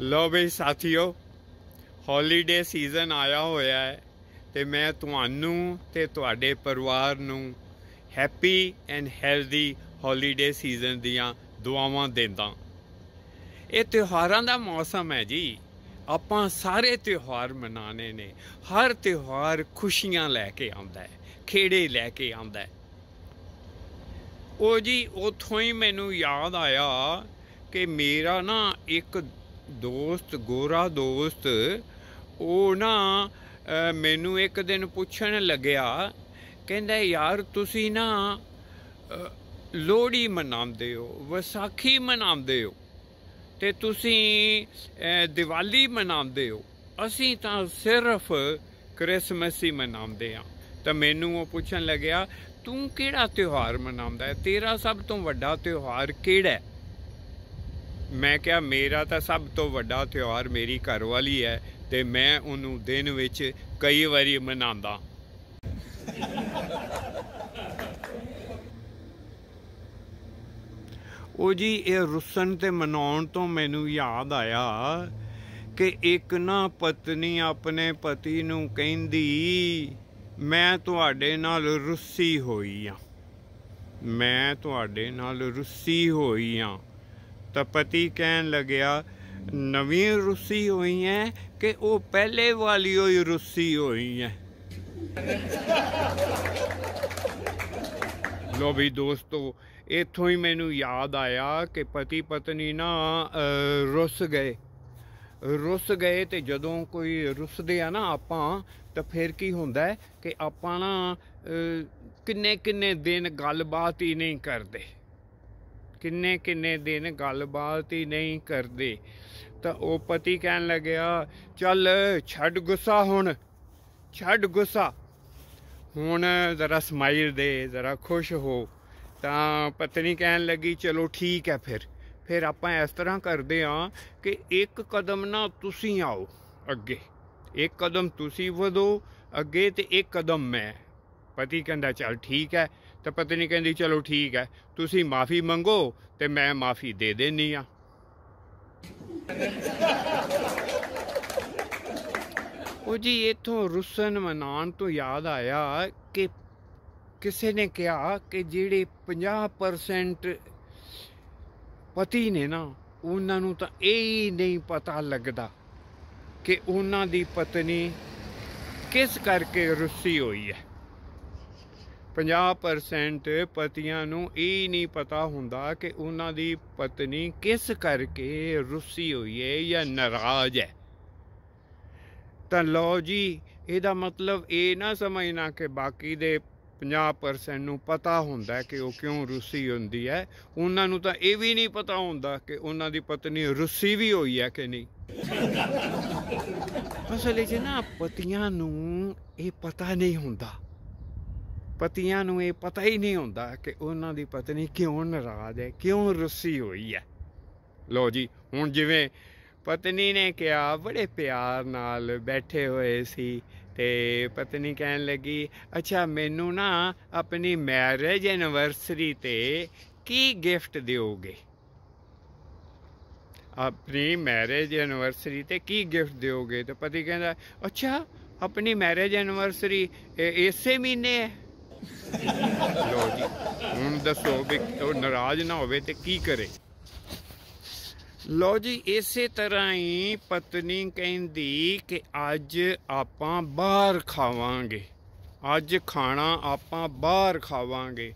ਲੋ ਵੀ ਸਾਥੀਓ holiday season ਆਇਆ ਹੋਇਆ ਹੈ ਤੇ ਮੈਂ ਤੁਹਾਨੂੰ ਤੇ ਤੁਹਾਡੇ ਪਰਿਵਾਰ ਨੂੰ happy and healthy holiday season ਦੀਆਂ ਦੁਆਵਾਂ ਦਿੰਦਾ ਇਹ ਤਿਉਹਾਰਾਂ ਦਾ ਮੌਸਮ ਹੈ ਜੀ ਆਪਾਂ ਸਾਰੇ ਤਿਉਹਾਰ ਮਨਾਣੇ ਨੇ ਹਰ ਤਿਉਹਾਰ ਖੁਸ਼ੀਆਂ ਲੈ ਕੇ ਆਉਂਦਾ ਹੈ ਖੇੜੇ ਲੈ ਕੇ ਆਉਂਦਾ ਹੈ ਉਹ ਜੀ ਉਥੋਂ ਹੀ ਮੈਨੂੰ ਯਾਦ ਆਇਆ ਕਿ ਮੇਰਾ ਨਾ ਇੱਕ ਦੋਸਤ ਗੋਰਾ ਦੋਸਤ ਉਹ ਨਾ ਮੈਨੂੰ ਇੱਕ ਦਿਨ ਪੁੱਛਣ ਲੱਗਿਆ ਕਹਿੰਦਾ ਯਾਰ ਤੁਸੀਂ ਨਾ ਲੋਹੜੀ ਮਨਾਉਂਦੇ ਹੋ ਵਿਸਾਖੀ ਮਨਾਉਂਦੇ ਹੋ ਤੇ ਤੁਸੀਂ ਦੀਵਾਲੀ ਮਨਾਉਂਦੇ ਹੋ ਅਸੀਂ ਤਾਂ ਸਿਰਫ ਕ੍ਰਿਸਮਸ ਹੀ ਮਨਾਉਂਦੇ ਆ ਤਾਂ ਮੈਨੂੰ ਉਹ ਪੁੱਛਣ ਲੱਗਿਆ ਤੂੰ ਕਿਹੜਾ ਤਿਉਹਾਰ ਮਨਾਉਂਦਾ ਹੈ ਤੇਰਾ ਸਭ ਤੋਂ ਵੱਡਾ ਤਿਉਹਾਰ ਕਿਹੜਾ ਹੈ ਮੈਂ ਕਿਹਾ ਮੇਰਾ ਤਾਂ ਸਭ ਤੋਂ ਵੱਡਾ ਤਿਉਹਾਰ ਮੇਰੀ ਘਰਵਾਲੀ ਹੈ ਤੇ ਮੈਂ ਉਹਨੂੰ ਦਿਨ ਵਿੱਚ ਕਈ ਵਾਰੀ ਮਨਾਉਂਦਾ ਉਹ ਜੀ ਇਹ ਰੁੱਸਣ ਤੇ ਮਨਾਉਣ ਤੋਂ ਮੈਨੂੰ ਯਾਦ ਆਇਆ ਕਿ ਇੱਕ ਨਾ ਪਤਨੀ ਆਪਣੇ ਪਤੀ ਨੂੰ ਕਹਿੰਦੀ ਮੈਂ ਤੁਹਾਡੇ ਨਾਲ ਰੁੱਸੀ ਹੋਈ ਆ ਮੈਂ ਤੁਹਾਡੇ ਨਾਲ ਰੁੱਸੀ ਹੋਈ ਆ ਤਾਂ ਪਤੀ ਕਹਿਣ ਲੱਗਿਆ ਨਵੀਂ ਰੁੱਸੀ ਹੋਈ ਹੈ ਕਿ ਉਹ ਪਹਿਲੇ ਵਾਲੀ ਹੋਈ ਰੁੱਸੀ ਹੋਈ ਹੈ ਲੋ ਵੀ ਦੋਸਤੋ ਇੱਥੋਂ ਹੀ ਮੈਨੂੰ ਯਾਦ ਆਇਆ ਕਿ ਪਤੀ ਪਤਨੀ ਨਾ ਰੁੱਸ ਗਏ ਰੁੱਸ ਗਏ ਤੇ ਜਦੋਂ ਕੋਈ ਰੁੱਸਦੇ ਆ ਨਾ ਆਪਾਂ ਤਾਂ ਫਿਰ ਕੀ ਹੁੰਦਾ ਕਿ ਆਪਾਂ ਨਾ ਕਿੰਨੇ ਕਿੰਨੇ ਦਿਨ ਗੱਲਬਾਤ ਹੀ ਨਹੀਂ ਕਰਦੇ ਕਿੰਨੇ ਕਿੰਨੇ ਦਿਨ ਗੱਲਬਾਤ ਹੀ ਨਹੀਂ ਕਰਦੇ ਤਾਂ ਉਹ ਪਤੀ ਕਹਿਣ ਲੱਗਿਆ ਚੱਲ ਛੱਡ ਗੁੱਸਾ ਹੁਣ ਛੱਡ ਗੁੱਸਾ ਹੁਣ ਜ਼ਰਾ ਸਮਾਈਲ ਦੇ ਜ਼ਰਾ ਖੁਸ਼ ਹੋ ਤਾਂ ਪਤਨੀ ਕਹਿਣ ਲੱਗੀ ਚਲੋ ਠੀਕ ਹੈ ਫਿਰ ਫਿਰ ਆਪਾਂ ਇਸ ਤਰ੍ਹਾਂ ਕਰਦੇ ਆ ਕਿ ਇੱਕ ਕਦਮ ਨਾ ਤੁਸੀਂ ਆਓ ਅੱਗੇ ਇੱਕ ਕਦਮ ਤੁਸੀਂ ਵਧੋ ਅੱਗੇ ਤੇ ਇੱਕ ਕਦਮ ਮੈਂ ਪਤੀ ਕਹਿੰਦਾ ਚਲ ਠੀਕ ਹੈ ਤੇ ਪਤਨੀ ਕਹਿੰਦੀ ਚਲੋ ਠੀਕ ਹੈ ਤੁਸੀਂ ਮਾਫੀ ਮੰਗੋ ਤੇ ਮੈਂ ਮਾਫੀ ਦੇ ਦੇਣੀ ਆ ਉਹ ਜੀ ਇਥੋਂ ਰੁੱਸਣ ਮਨਾਣ ਤੋਂ ਯਾਦ ਆਇਆ ਕਿ ਕਿਸੇ ਨੇ ਕਿਹਾ ਕਿ ਜਿਹੜੇ 50% ਪਤੀ ਨੇ ਨਾ ਉਹਨਾਂ ਨੂੰ ਤਾਂ ਇਹ ਹੀ ਨਹੀਂ ਪਤਾ ਲੱਗਦਾ ਕਿ ਉਹਨਾਂ ਦੀ ਪਤਨੀ ਕਿਸ ਕਰਕੇ ਰੁੱਸੀ ਹੋਈ ਹੈ 50% ਪਤੀਆਂ ਨੂੰ ਇਹ ਨਹੀਂ ਪਤਾ ਹੁੰਦਾ ਕਿ ਉਹਨਾਂ ਦੀ ਪਤਨੀ ਕਿਸ ਕਰਕੇ ਰੁੱਸੀ ਹੋਈ ਹੈ ਜਾਂ ਨਾਰਾਜ਼ ਹੈ ਤਾਂ ਲੋ ਜੀ ਇਹਦਾ ਮਤਲਬ ਇਹ ਨਾ ਸਮਝਣਾ ਕਿ ਬਾਕੀ ਦੇ 50% ਨੂੰ ਪਤਾ ਹੁੰਦਾ ਕਿ ਉਹ ਕਿਉਂ ਰੁੱਸੀ ਹੁੰਦੀ ਹੈ ਉਹਨਾਂ ਨੂੰ ਤਾਂ ਇਹ ਵੀ ਨਹੀਂ ਪਤਾ ਹੁੰਦਾ ਕਿ ਉਹਨਾਂ ਦੀ ਪਤਨੀ ਰੁੱਸੀ ਵੀ ਹੋਈ ਹੈ ਕਿ ਨਹੀਂ ਫਸਲੇ ਜੇ ਨਾ ਪਤੀਆਂ ਨੂੰ ਇਹ ਪਤਾ ਨਹੀਂ ਹੁੰਦਾ ਪਤੀਆਂ ਨੂੰ ਇਹ ਪਤਾ ਹੀ ਨਹੀਂ ਹੁੰਦਾ ਕਿ ਉਹਨਾਂ ਦੀ ਪਤਨੀ ਕਿਉਂ ਨਾਰਾਜ਼ ਹੈ ਕਿਉਂ ਰੁੱਸੀ ਹੋਈ ਹੈ ਲੋ ਜੀ ਹੁਣ ਜਿਵੇਂ ਪਤਨੀ ਨੇ ਕਿਹਾ ਬੜੇ ਪਿਆਰ ਨਾਲ ਬੈਠੇ ਹੋਏ ਸੀ ਤੇ ਪਤਨੀ ਕਹਿਣ ਲੱਗੀ ਅੱਛਾ ਮੈਨੂੰ ਨਾ ਆਪਣੀ ਮੈਰਿਜ ਐਨੀਵਰਸਰੀ ਤੇ ਕੀ ਗਿਫਟ ਦਿਓਗੇ ਆਪਣੀ ਮੈਰਿਜ ਐਨੀਵਰਸਰੀ ਤੇ ਕੀ ਗਿਫਟ ਦਿਓਗੇ ਤੇ ਪਤੀ ਕਹਿੰਦਾ ਅੱਛਾ ਆਪਣੀ ਮੈਰਿਜ ਐਨੀਵਰਸਰੀ ਇਸੇ ਮਹੀਨੇ ਹੈ ਲੋ ਜੀ ਹੁਣ ਦੱਸੋ ਵੀ ਉਹ ਨਾਰਾਜ਼ ਨਾ ਹੋਵੇ ਤੇ ਕੀ ਕਰੇ ਲੋ ਜੀ ਇਸੇ ਤਰ੍ਹਾਂ ਹੀ ਪਤਨੀ ਕਹਿੰਦੀ ਕਿ ਅੱਜ ਆਪਾਂ ਬਾਹਰ ਖਾਵਾਂਗੇ ਅੱਜ ਖਾਣਾ ਆਪਾਂ ਬਾਹਰ ਖਾਵਾਂਗੇ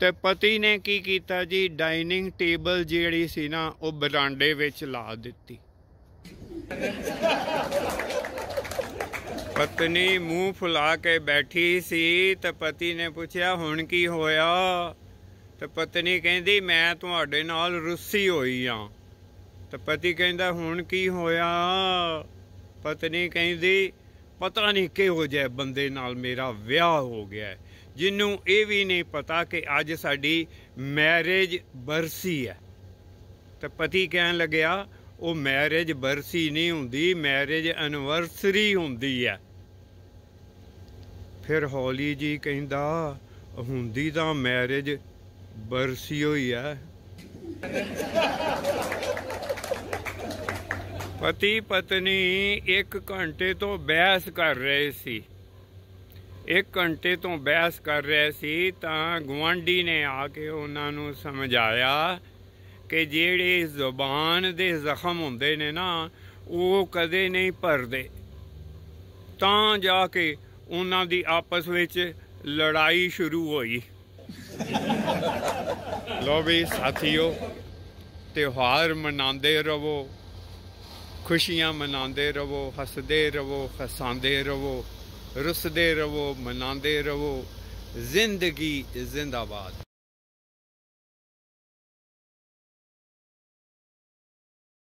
ਤੇ ਪਤੀ ਨੇ ਕੀ ਕੀਤਾ ਜੀ ਡਾਈਨਿੰਗ ਟੇਬਲ ਜਿਹੜੀ ਸੀ ਨਾ ਉਹ ਬਰਾਂਡੇ ਵਿੱਚ ਲਾ ਦਿੱਤੀ ਪਤਨੀ ਮੂੰਹ ਫੁਲਾ ਕੇ ਬੈਠੀ ਸੀ ਤਾਂ ਪਤੀ ਨੇ ਪੁੱਛਿਆ ਹੁਣ ਕੀ ਹੋਇਆ ਤਾਂ ਪਤਨੀ ਕਹਿੰਦੀ ਮੈਂ ਤੁਹਾਡੇ ਨਾਲ ਰੁੱਸੀ ਹੋਈ ਆ ਤਾਂ ਪਤੀ ਕਹਿੰਦਾ ਹੁਣ ਕੀ ਹੋਇਆ ਪਤਨੀ ਕਹਿੰਦੀ ਪਤਾ ਨਹੀਂ ਕਿਹੋ ਜਾਏ ਬੰਦੇ ਨਾਲ ਮੇਰਾ ਵਿਆਹ ਹੋ ਗਿਆ ਜਿੰਨੂੰ ਇਹ ਵੀ ਨਹੀਂ ਪਤਾ ਕਿ ਅੱਜ ਸਾਡੀ ਮੈਰਿਜ ਬਰਸੀ ਹੈ ਤਾਂ ਪਤੀ ਕਹਿਣ ਲੱਗਿਆ ਉਹ ਮੈਰਿਜ ਬਰਸੀ ਨਹੀਂ ਹੁੰਦੀ ਮੈਰਿਜ ਐਨਵਰਸਰੀ ਹੁੰਦੀ ਆ ਫਿਰ ਹੌਲੀ ਜੀ ਕਹਿੰਦਾ ਹੁੰਦੀ ਤਾਂ ਮੈਰਿਜ ਬਰਸੀ ਹੋਈ ਆ ਪਤੀ ਪਤਨੀ 1 ਘੰਟੇ ਤੋਂ ਬਹਿਸ ਕਰ ਰਹੇ ਸੀ 1 ਘੰਟੇ ਤੋਂ ਬਹਿਸ ਕਰ ਰਹੇ ਸੀ ਤਾਂ ਗਵਾਂਡੀ ਨੇ ਆ ਕੇ ਉਹਨਾਂ ਨੂੰ ਸਮਝਾਇਆ ਕਿ ਜਿਹੜੇ ਜ਼ੁਬਾਨ ਦੇ ਜ਼ਖਮ ਹੁੰਦੇ ਨੇ ਨਾ ਉਹ ਕਦੇ ਨਹੀਂ ਭਰਦੇ ਤਾਂ ਜਾ ਕੇ ਉਹਨਾਂ ਦੀ ਆਪਸ ਵਿੱਚ ਲੜਾਈ ਸ਼ੁਰੂ ਹੋਈ ਲੋ ਵੀ ਸਾਥੀਓ ਤਿਉਹਾਰ ਮਨਾਉਂਦੇ ਰਹੋ ਖੁਸ਼ੀਆਂ ਮਨਾਉਂਦੇ ਰਹੋ ਹੱਸਦੇ ਰਹੋ ਹਸਾਉਂਦੇ ਰਹੋ ਰੁੱਸਦੇ ਰਹੋ ਮਨਾਉਂਦੇ ਰਹੋ ਜ਼ਿੰਦਗੀ ਜ਼ਿੰਦਾਬਾਦ